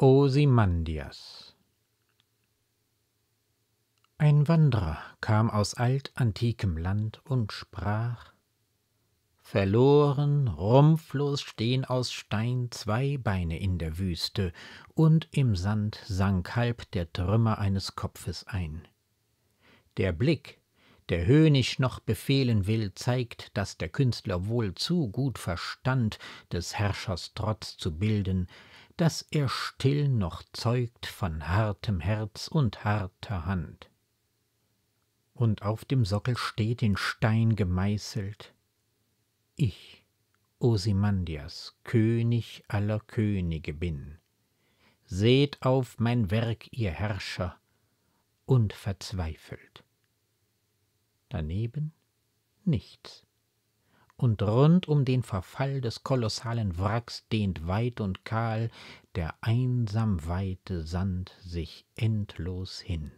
Osimandias Ein Wanderer kam aus altantikem Land und sprach Verloren, rumpflos stehn aus Stein zwei Beine in der Wüste, und im Sand sank halb der Trümmer eines Kopfes ein. Der Blick, der höhnisch noch befehlen will, zeigt, daß der Künstler wohl zu gut verstand, des Herrschers Trotz zu bilden, daß er still noch zeugt von hartem Herz und harter Hand. Und auf dem Sockel steht in Stein gemeißelt, ich, Osimandias, König aller Könige bin. Seht auf mein Werk, ihr Herrscher, und verzweifelt. Daneben nichts und rund um den Verfall des kolossalen Wracks dehnt weit und kahl der einsam weite Sand sich endlos hin.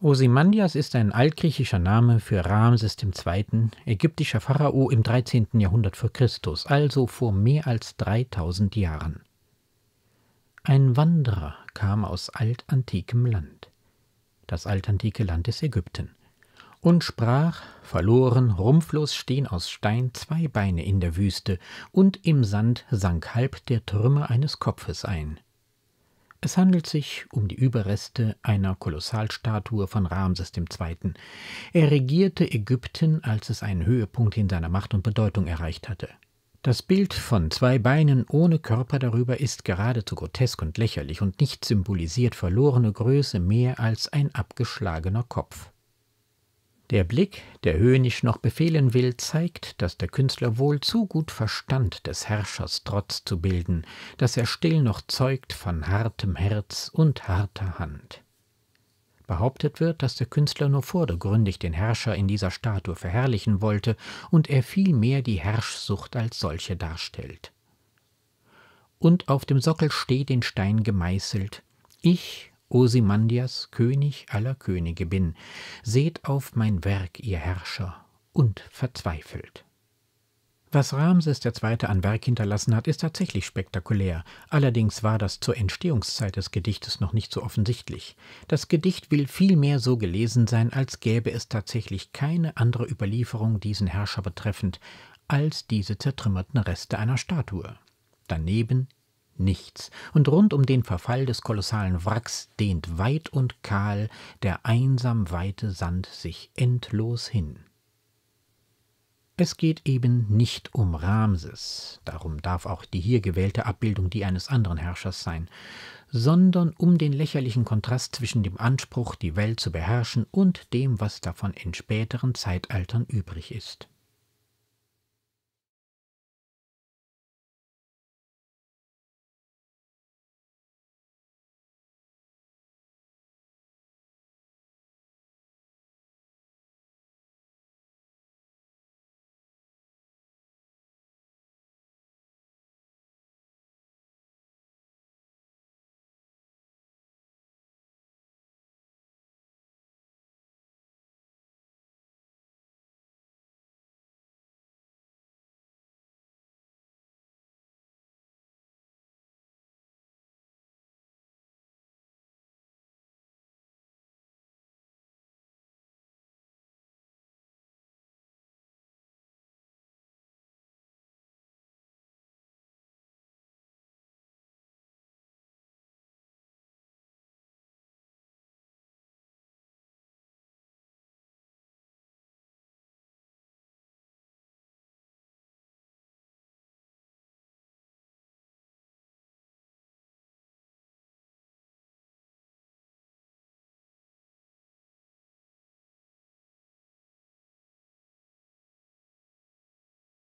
Osimandias ist ein altgriechischer Name für Ramses II., ägyptischer Pharao im 13. Jahrhundert vor Christus, also vor mehr als 3000 Jahren. Ein Wanderer kam aus altantikem Land, das altantike Land des Ägypten, und sprach, verloren, rumpflos stehen aus Stein zwei Beine in der Wüste, und im Sand sank halb der Trümmer eines Kopfes ein. Es handelt sich um die Überreste einer Kolossalstatue von Ramses II. Er regierte Ägypten, als es einen Höhepunkt in seiner Macht und Bedeutung erreicht hatte. Das Bild von zwei Beinen ohne Körper darüber ist geradezu grotesk und lächerlich und nicht symbolisiert verlorene Größe mehr als ein abgeschlagener Kopf. Der Blick, der höhnisch noch befehlen will, zeigt, dass der Künstler wohl zu gut verstand, des Herrschers Trotz zu bilden, dass er still noch zeugt von hartem Herz und harter Hand. Behauptet wird, dass der Künstler nur vordergründig den Herrscher in dieser Statue verherrlichen wollte und er vielmehr die Herrschsucht als solche darstellt. Und auf dem Sockel steht in Stein gemeißelt: Ich, Osimandias, König aller Könige bin. Seht auf mein Werk, ihr Herrscher, und verzweifelt. Was Ramses II. an Werk hinterlassen hat, ist tatsächlich spektakulär. Allerdings war das zur Entstehungszeit des Gedichtes noch nicht so offensichtlich. Das Gedicht will vielmehr so gelesen sein, als gäbe es tatsächlich keine andere Überlieferung diesen Herrscher betreffend, als diese zertrümmerten Reste einer Statue. Daneben nichts. Und rund um den Verfall des kolossalen Wracks dehnt weit und kahl der einsam weite Sand sich endlos hin. Es geht eben nicht um Ramses, darum darf auch die hier gewählte Abbildung die eines anderen Herrschers sein, sondern um den lächerlichen Kontrast zwischen dem Anspruch, die Welt zu beherrschen und dem, was davon in späteren Zeitaltern übrig ist.